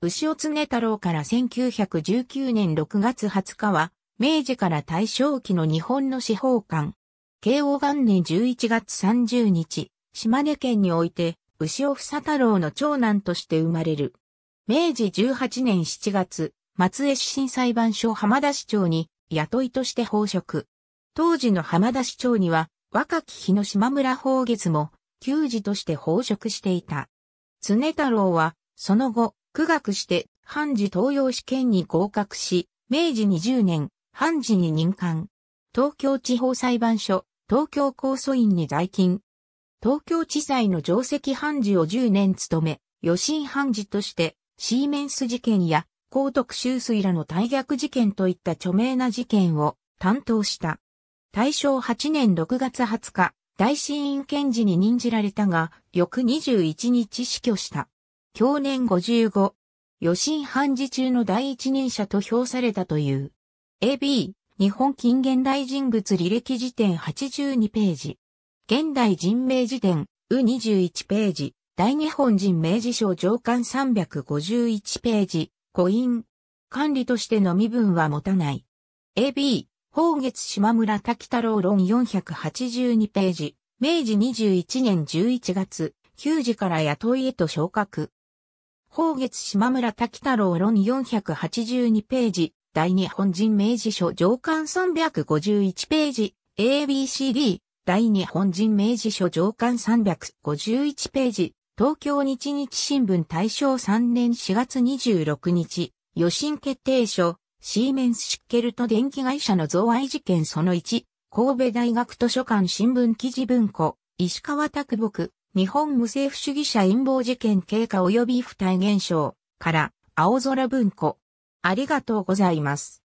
牛尾常太郎から1919年6月20日は、明治から大正期の日本の司法官。慶応元年11月30日、島根県において、牛尾房太郎の長男として生まれる。明治18年7月、松江市新裁判所浜田市長に雇いとして報職。当時の浜田市長には、若き日の島村宝月も、給仕として報職していた。常太郎は、その後、苦学して、判事東洋試験に合格し、明治20年、判事に任官。東京地方裁判所、東京控訴院に在勤。東京地裁の上席判事を10年務め、予審判事として、シーメンス事件や、高徳秋水らの大逆事件といった著名な事件を担当した。大正8年6月20日、大審院検事に任じられたが、翌21日死去した。享年55、余震判事中の第一人者と評されたという。AB、日本近現代人物履歴辞典82ページ。現代人名辞典、う21ページ。大日本人名辞賞上巻351ページ。コイン。管理としての身分は持たない。AB、宝月島村滝太郎論482ページ。明治21年11月、9時から雇いへと昇格。宝月島村滝太郎論482ページ、大日本人明治書上巻351ページ、ABCD、大日本人明治書上巻351ページ、東京日日新聞大正3年4月26日、予診決定書、シーメンス・シッケルト電気会社の贈賄事件その1、神戸大学図書館新聞記事文庫、石川拓木、日本無政府主義者陰謀事件経過及び不体現象から青空文庫。ありがとうございます。